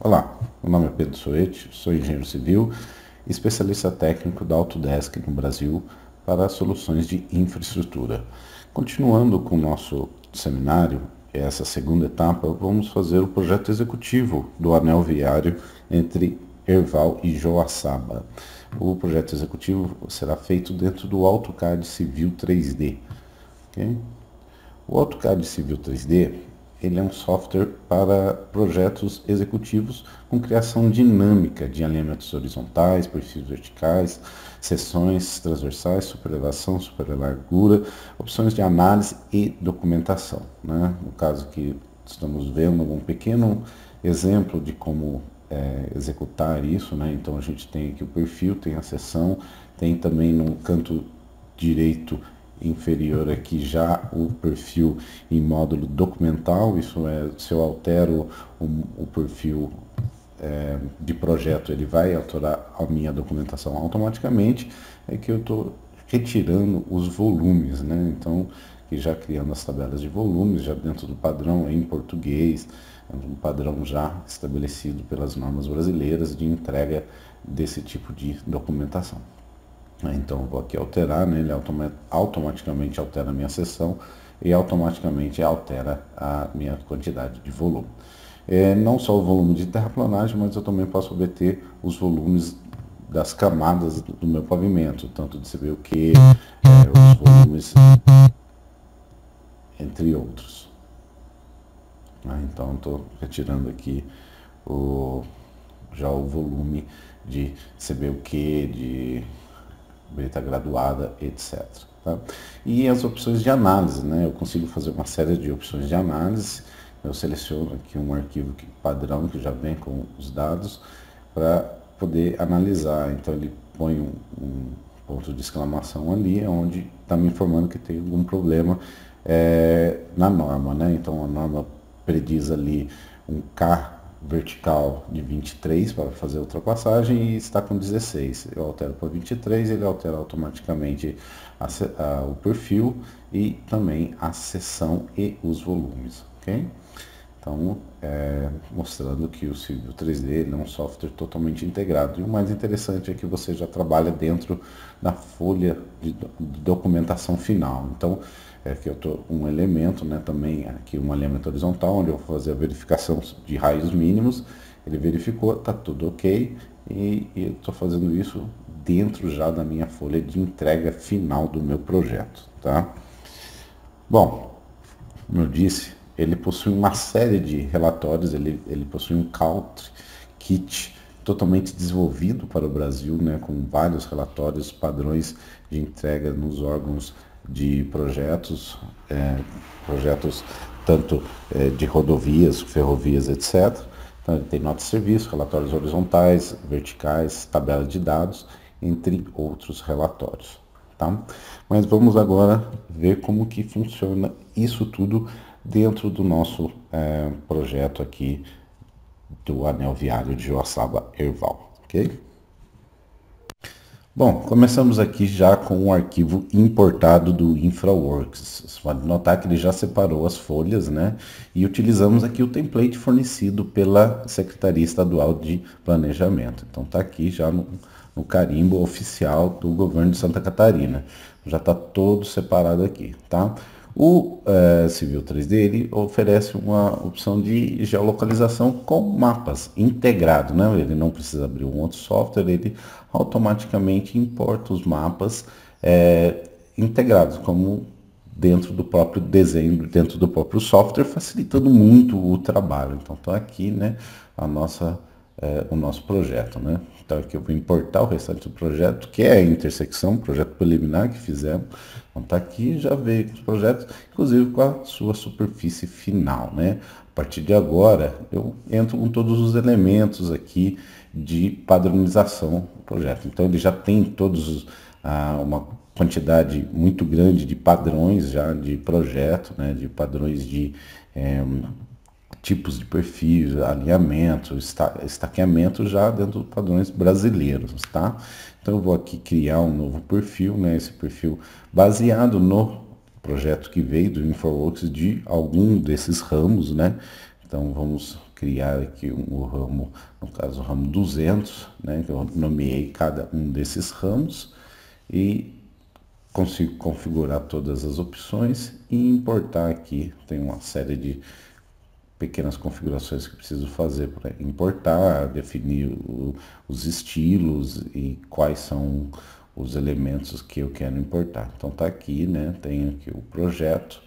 Olá, meu nome é Pedro Soete, sou engenheiro civil e especialista técnico da Autodesk no Brasil para soluções de infraestrutura. Continuando com o nosso seminário, é essa segunda etapa, vamos fazer o projeto executivo do anel viário entre Erval e Joaçaba. O projeto executivo será feito dentro do AutoCAD Civil 3D. Okay? O AutoCAD Civil 3D ele é um software para projetos executivos com criação dinâmica de alinhamentos horizontais, perfis verticais, seções transversais, superelevação, superlargura, opções de análise e documentação. Né? No caso que estamos vendo, um pequeno exemplo de como é, executar isso. Né? Então a gente tem aqui o perfil, tem a seção, tem também no canto direito inferior aqui já o perfil em módulo documental, isso é, se eu altero o, o perfil é, de projeto, ele vai alterar a minha documentação automaticamente, é que eu estou retirando os volumes, né? Então, que já criando as tabelas de volumes, já dentro do padrão em português, é um padrão já estabelecido pelas normas brasileiras de entrega desse tipo de documentação. Né? Então vou aqui alterar, né? ele automaticamente altera a minha sessão e automaticamente altera a minha quantidade de volume. É, não só o volume de terraplanagem, mas eu também posso obter os volumes das camadas do meu pavimento, tanto de CBUQ, é, os volumes, entre outros. Ah, então estou retirando aqui o, já o volume de CBUQ, de beta graduada, etc. Tá? E as opções de análise, né? eu consigo fazer uma série de opções de análise, eu seleciono aqui um arquivo padrão que já vem com os dados para poder analisar. Então ele põe um, um, ponto de exclamação ali, é onde está me informando que tem algum problema é, na norma. Né? Então a norma prediz ali um carro vertical de 23 para fazer a ultrapassagem e está com 16. Eu altero para 23, ele altera automaticamente a, a, o perfil e também a seção e os volumes, ok? Então, é, mostrando que o Civil 3D é um software totalmente integrado. E o mais interessante é que você já trabalha dentro da folha de, de documentação final. Então, é que eu estou com um elemento, né, também aqui um elemento horizontal, onde eu vou fazer a verificação de raios mínimos. Ele verificou, está tudo ok, e, e eu estou fazendo isso dentro já da minha folha de entrega final do meu projeto, tá? Bom, como eu disse, ele possui uma série de relatórios, ele, ele possui um CAUT Kit totalmente desenvolvido para o Brasil, né, com vários relatórios, padrões de entrega nos órgãos de projetos, é, projetos tanto é, de rodovias, ferrovias, etc. Então, ele tem notas de serviço, relatórios horizontais, verticais, tabela de dados, entre outros relatórios. Tá? Mas vamos agora ver como que funciona isso tudo dentro do nosso é, projeto aqui do anel viário de Joaçaba Erval, ok? Bom, começamos aqui já com um arquivo importado do InfraWorks. Você pode notar que ele já separou as folhas, né? E utilizamos aqui o template fornecido pela Secretaria Estadual de Planejamento. Então está aqui já no, no carimbo oficial do governo de Santa Catarina. Já está todo separado aqui, tá? O uh, Civil 3D ele oferece uma opção de geolocalização com mapas integrado, né? ele não precisa abrir um outro software, ele automaticamente importa os mapas é, integrados como dentro do próprio desenho, dentro do próprio software, facilitando muito o trabalho. Então, estou aqui né, a nossa, é, o nosso projeto. Né? Então aqui eu vou importar o restante do projeto, que é a intersecção, projeto preliminar que fizemos. Então está aqui, já veio com os projetos, inclusive com a sua superfície final. Né? A partir de agora, eu entro com todos os elementos aqui de padronização do projeto. Então ele já tem todos ah, uma quantidade muito grande de padrões já de projeto, né? de padrões de eh, tipos de perfis, alinhamento, estaqueamento já dentro dos padrões brasileiros, tá? Então eu vou aqui criar um novo perfil, né? Esse perfil baseado no projeto que veio do InfoWorks de algum desses ramos, né? Então vamos criar aqui um ramo, no caso o ramo 200, né? Que eu nomeei cada um desses ramos e consigo configurar todas as opções e importar aqui, tem uma série de pequenas configurações que preciso fazer para importar, definir o, os estilos e quais são os elementos que eu quero importar. Então está aqui, né? Tenho aqui o projeto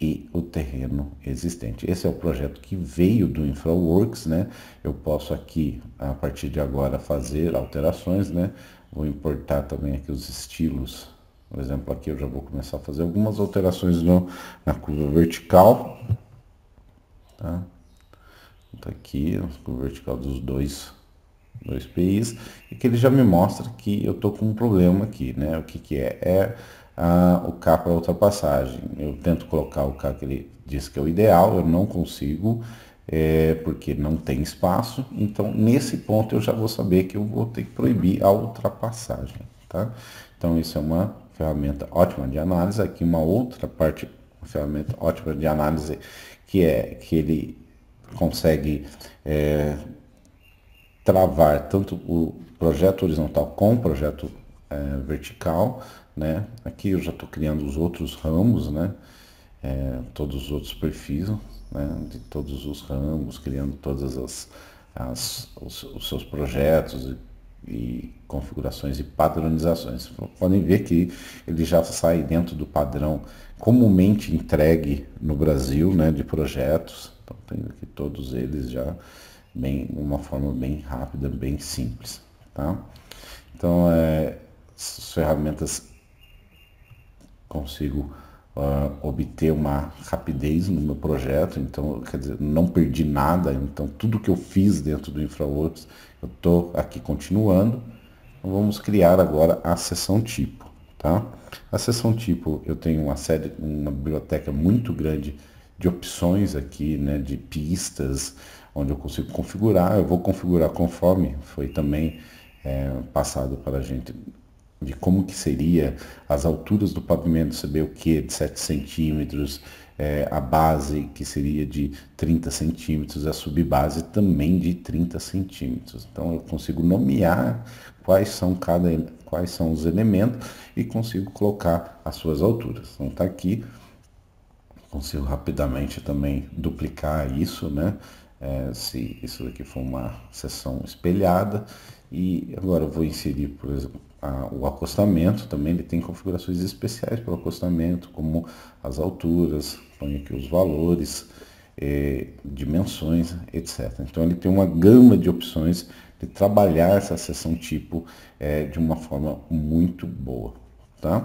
e o terreno existente. Esse é o projeto que veio do InfraWorks, né? Eu posso aqui, a partir de agora, fazer alterações, né? Vou importar também aqui os estilos. Por exemplo, aqui eu já vou começar a fazer algumas alterações no, na curva vertical tá? tá aqui, o vertical dos dois, dois PIs, e que ele já me mostra que eu estou com um problema aqui, né? O que que é? É a, o K para ultrapassagem. Eu tento colocar o K que ele diz que é o ideal, eu não consigo, é, porque não tem espaço. Então, nesse ponto, eu já vou saber que eu vou ter que proibir a ultrapassagem, tá? Então, isso é uma ferramenta ótima de análise. Aqui uma outra parte, uma ferramenta ótima de análise que é que ele consegue é, travar tanto o projeto horizontal com o projeto é, vertical, né? Aqui eu já estou criando os outros ramos, né? É, todos os outros perfis, né? De todos os ramos, criando todos as, as os, os seus projetos e e configurações e padronizações. podem ver que ele já sai dentro do padrão comumente entregue no Brasil, né, de projetos. Então tem aqui todos eles já bem, uma forma bem rápida, bem simples, tá? Então é, as ferramentas consigo uh, obter uma rapidez no meu projeto, então quer dizer, não perdi nada, então tudo que eu fiz dentro do InfraWorks eu estou aqui continuando. Então, vamos criar agora a sessão tipo. Tá? A sessão tipo, eu tenho uma série, uma biblioteca muito grande de opções aqui, né, de pistas, onde eu consigo configurar. Eu vou configurar conforme foi também é, passado para a gente de como que seria as alturas do pavimento, saber o que, de 7 centímetros, é, a base que seria de 30 centímetros, a subbase também de 30 centímetros. Então eu consigo nomear quais são cada quais são os elementos e consigo colocar as suas alturas. Então está aqui, consigo rapidamente também duplicar isso, né? É, se isso daqui for uma seção espelhada e agora eu vou inserir, por exemplo, a, o acostamento também ele tem configurações especiais para o acostamento, como as alturas, põe aqui os valores, é, dimensões, etc. Então ele tem uma gama de opções de trabalhar essa seção tipo é de uma forma muito boa. Tá?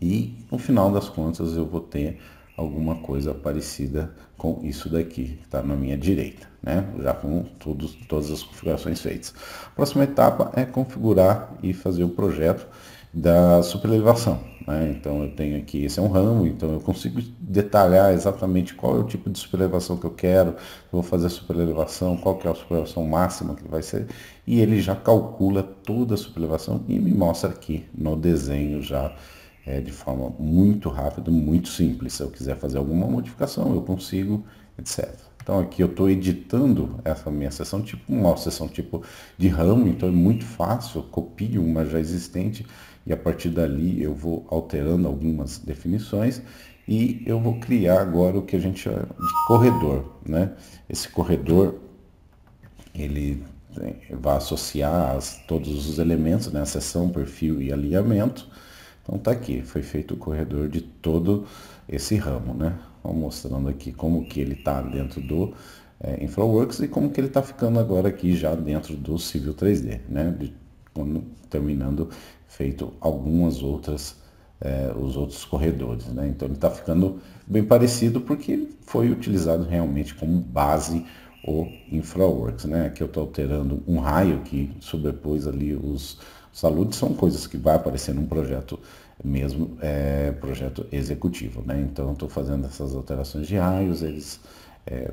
E no final das contas eu vou ter alguma coisa parecida com isso daqui, que está na minha direita, né? já com todas as configurações feitas. A próxima etapa é configurar e fazer o projeto da superelevação. Né? Então eu tenho aqui, esse é um ramo, então eu consigo detalhar exatamente qual é o tipo de superelevação que eu quero, eu vou fazer a superelevação, qual que é a superelevação máxima que vai ser, e ele já calcula toda a superelevação e me mostra aqui no desenho já é, de forma muito rápida, muito simples. Se eu quiser fazer alguma modificação, eu consigo, etc. Então aqui eu estou editando essa minha sessão tipo uma sessão tipo de ramo, então é muito fácil, eu copio uma já existente e a partir dali eu vou alterando algumas definições e eu vou criar agora o que a gente chama de corredor, né? Esse corredor ele é, vai associar as, todos os elementos, né? A seção, perfil e alinhamento então tá aqui, foi feito o corredor de todo esse ramo, né? Vou mostrando aqui como que ele tá dentro do é, InfraWorks e como que ele tá ficando agora aqui já dentro do Civil 3D, né? De, quando, terminando feito algumas outras é, os outros corredores, né? Então ele está ficando bem parecido porque foi utilizado realmente como base o InfraWorks, né? Aqui eu estou alterando um raio que sobrepôs ali os Saúde são coisas que vai aparecer num projeto mesmo, é, projeto executivo, né? Então, estou fazendo essas alterações de raios, eles, é,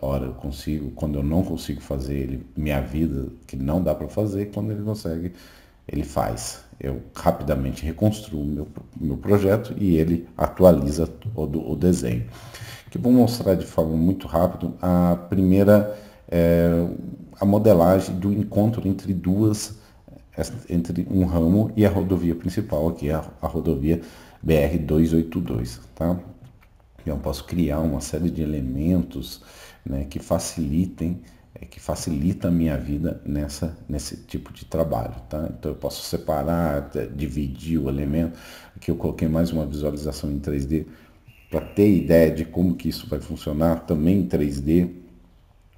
hora eu consigo, quando eu não consigo fazer, ele me avisa que não dá para fazer, quando ele consegue, ele faz. Eu rapidamente reconstruo meu, meu projeto e ele atualiza todo o desenho. Que vou mostrar de forma muito rápida a primeira, é, a modelagem do encontro entre duas entre um ramo e a rodovia principal, aqui é a, a rodovia BR-282, tá? Então, posso criar uma série de elementos né, que facilitem é, que facilita a minha vida nessa, nesse tipo de trabalho. Tá? Então eu posso separar, é, dividir o elemento. Aqui eu coloquei mais uma visualização em 3D para ter ideia de como que isso vai funcionar também em 3D,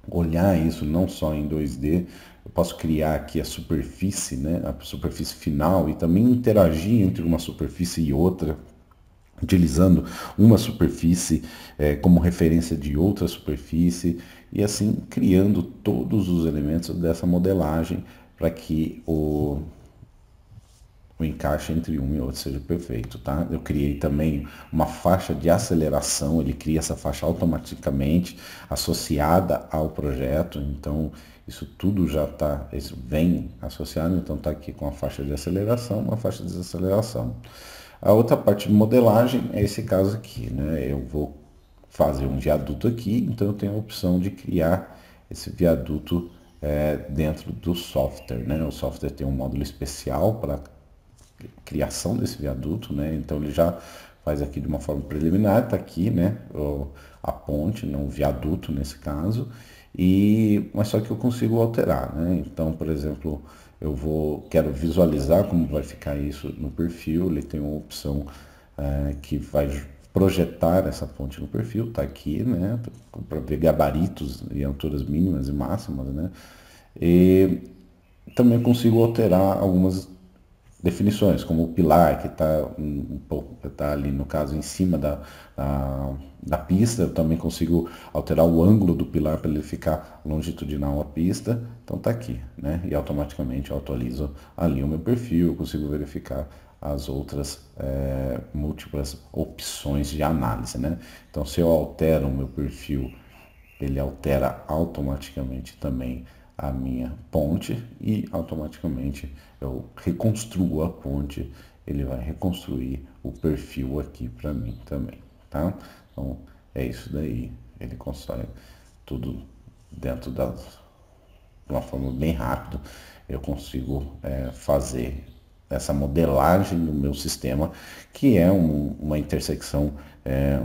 olhar isso não só em 2D, eu posso criar aqui a superfície, né, a superfície final e também interagir entre uma superfície e outra, utilizando uma superfície é, como referência de outra superfície e assim criando todos os elementos dessa modelagem para que o o encaixe entre um e outro seja perfeito, tá? Eu criei também uma faixa de aceleração, ele cria essa faixa automaticamente associada ao projeto, então isso tudo já está, isso vem associado, então está aqui com a faixa de aceleração, uma faixa de desaceleração. A outra parte de modelagem é esse caso aqui, né? Eu vou fazer um viaduto aqui, então eu tenho a opção de criar esse viaduto é, dentro do software, né? O software tem um módulo especial para criação desse viaduto, né? Então ele já faz aqui de uma forma preliminar, está aqui, né? A ponte, não né? o viaduto nesse caso, e mas só que eu consigo alterar, né? Então, por exemplo, eu vou quero visualizar como vai ficar isso no perfil. Ele tem uma opção é, que vai projetar essa ponte no perfil, está aqui, né? Para ver gabaritos e alturas mínimas e máximas, né? E também consigo alterar algumas definições, como o pilar, que está um, tá ali, no caso, em cima da, da pista. Eu também consigo alterar o ângulo do pilar para ele ficar longitudinal à pista. Então está aqui, né? E automaticamente eu atualizo ali o meu perfil, eu consigo verificar as outras é, múltiplas opções de análise, né? Então se eu altero o meu perfil, ele altera automaticamente também a minha ponte e automaticamente eu reconstruo a ponte, ele vai reconstruir o perfil aqui para mim também, tá? Então é isso daí, ele constrói tudo dentro da de uma forma bem rápida, eu consigo é, fazer essa modelagem do meu sistema, que é um, uma intersecção é,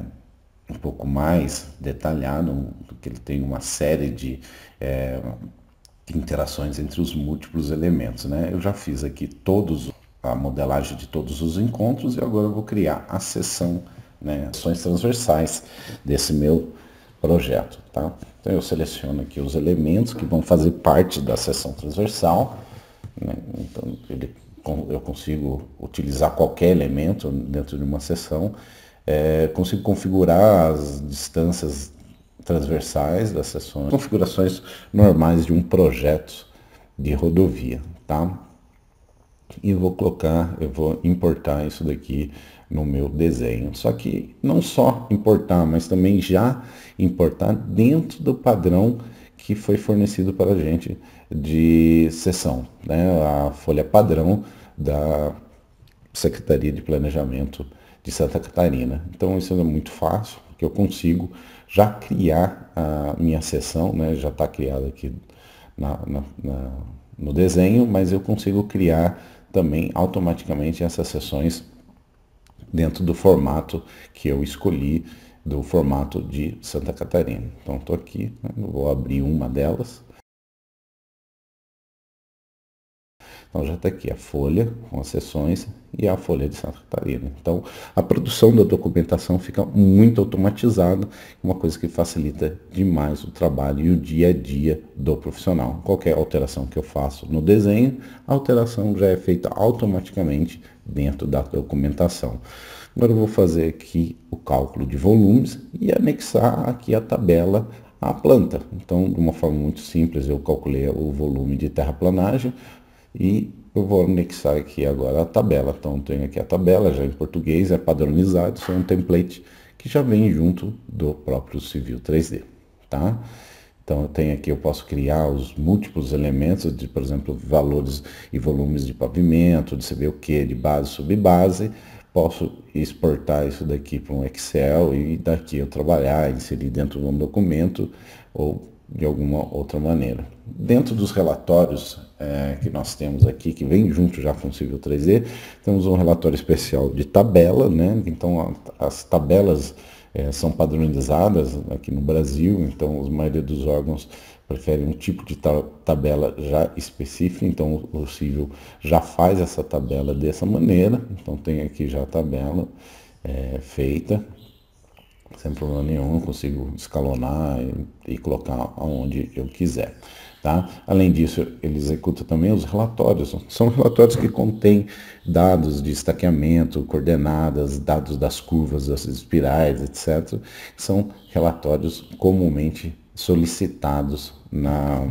um pouco mais detalhada, que ele tem uma série de é, interações entre os múltiplos elementos. Né? Eu já fiz aqui todos a modelagem de todos os encontros e agora eu vou criar a seção, né, ações transversais desse meu projeto. Tá? Então eu seleciono aqui os elementos que vão fazer parte da seção transversal. Né? Então ele, eu consigo utilizar qualquer elemento dentro de uma seção. É, eh, consigo configurar as distâncias transversais das seções, configurações normais de um projeto de rodovia, tá? E vou colocar, eu vou importar isso daqui no meu desenho. Só que não só importar, mas também já importar dentro do padrão que foi fornecido para a gente de sessão, né? A folha padrão da Secretaria de Planejamento de Santa Catarina. Então isso é muito fácil, que eu consigo já criar a minha sessão, né? já está criada aqui na, na, na, no desenho, mas eu consigo criar também automaticamente essas sessões dentro do formato que eu escolhi, do formato de Santa Catarina. Então estou aqui, né? vou abrir uma delas Então já está aqui a folha com as sessões e a folha de Santa Catarina. Então a produção da documentação fica muito automatizada, uma coisa que facilita demais o trabalho e o dia a dia do profissional. Qualquer alteração que eu faço no desenho, a alteração já é feita automaticamente dentro da documentação. Agora eu vou fazer aqui o cálculo de volumes e anexar aqui a tabela à planta. Então, de uma forma muito simples, eu calculei o volume de terraplanagem, e eu vou anexar aqui agora a tabela. Então, tenho aqui a tabela, já em português, é padronizado, é um template que já vem junto do próprio Civil 3D, tá? Então, eu tenho aqui, eu posso criar os múltiplos elementos de, por exemplo, valores e volumes de pavimento, de saber o que, de base, subbase. Posso exportar isso daqui para um Excel e daqui eu trabalhar, inserir dentro de um documento ou de alguma outra maneira. Dentro dos relatórios é, que nós temos aqui, que vem junto já com o Civil 3D, temos um relatório especial de tabela, né? então as tabelas é, são padronizadas aqui no Brasil, então a maioria dos órgãos preferem um tipo de tabela já específica, então o Civil já faz essa tabela dessa maneira, então tem aqui já a tabela é, feita, sem problema nenhum, eu consigo escalonar e, e, colocar aonde eu quiser. Tá? Além disso, ele executa também os relatórios. São relatórios que contêm dados de estaqueamento, coordenadas, dados das curvas, das espirais, etc. São relatórios comumente solicitados na,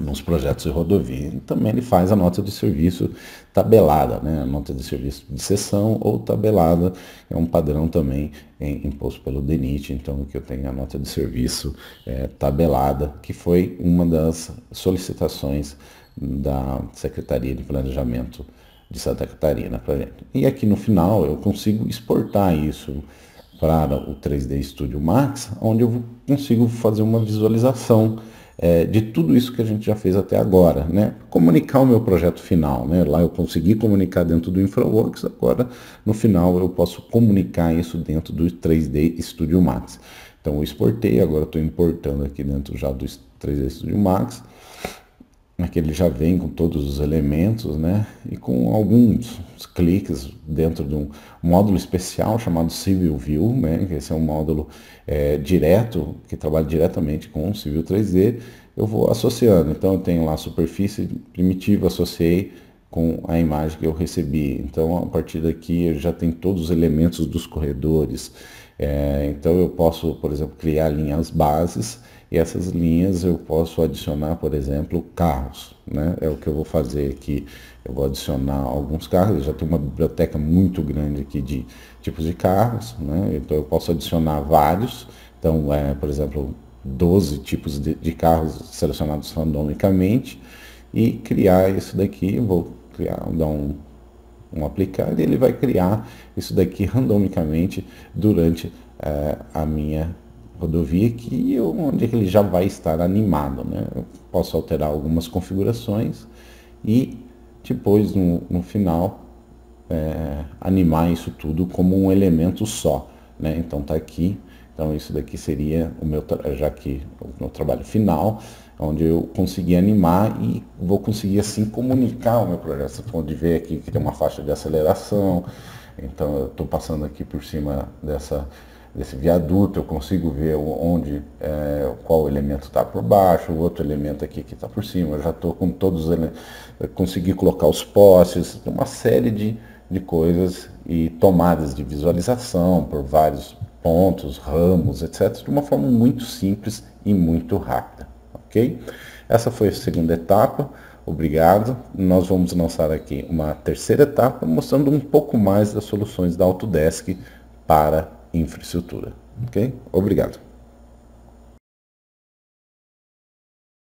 nos projetos de rodovia. E também ele faz a nota de serviço tabelada, né? a nota de serviço de sessão ou tabelada, é um padrão também imposto pelo DENIT, então que eu tenho a nota de serviço é, tabelada, que foi uma das solicitações da Secretaria de Planejamento de Santa Catarina. E aqui no final eu consigo exportar isso para o 3D Studio Max, onde eu consigo fazer uma visualização é, de tudo isso que a gente já fez até agora. Né? Comunicar o meu projeto final. Né? Lá eu consegui comunicar dentro do InfraWorks, agora no final eu posso comunicar isso dentro do 3D Studio Max. Então eu exportei, agora estou importando aqui dentro já do 3D Studio Max. Aqui né, ele já vem com todos os elementos, né? E com alguns cliques dentro de um módulo especial chamado Civil View, né? Que esse é um módulo é, direto, que trabalha diretamente com o Civil 3D. Eu vou associando. Então eu tenho lá a superfície primitiva, associei com a imagem que eu recebi. Então a partir daqui eu já tenho todos os elementos dos corredores. É, então eu posso, por exemplo, criar linhas bases e essas linhas eu posso adicionar, por exemplo, carros. Né? É o que eu vou fazer aqui. Eu vou adicionar alguns carros. Eu já tenho uma biblioteca muito grande aqui de tipos de carros. Né? Então eu posso adicionar vários. Então, é, por exemplo, 12 tipos de, de carros selecionados randomicamente. E criar isso daqui. Eu vou criar, dar um um aplicar e ele vai criar isso daqui randomicamente durante eh, a minha rodovia que eu, onde é ele já vai estar animado. Né? Eu posso alterar algumas configurações e depois no, no final é, animar isso tudo como um elemento só. Né? Então está aqui, então isso daqui seria o meu já que o meu trabalho final, onde eu consegui animar e vou conseguir assim comunicar o meu projeto. Você pode ver aqui que tem uma faixa de aceleração, então eu estou passando aqui por cima dessa desse viaduto, eu consigo ver onde, é, qual elemento está por baixo, o outro elemento aqui que está por cima, eu já estou com todos os elementos, consegui colocar os postes, uma série de, de coisas e tomadas de visualização por vários pontos, ramos, etc., de uma forma muito simples e muito rápida, ok? Essa foi a segunda etapa, obrigado. Nós vamos lançar aqui uma terceira etapa mostrando um pouco mais das soluções da Autodesk para infraestrutura. Ok? Obrigado.